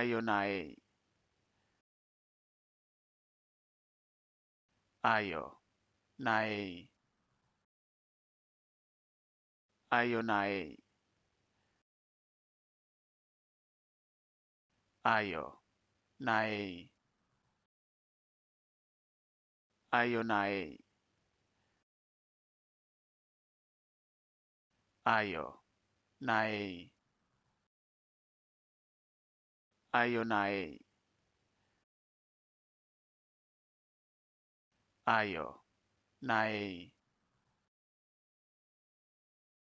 Ionae ayo Nae Ionae ayo Nae ayo nae, ayo Nae ayon Ionae Io Nae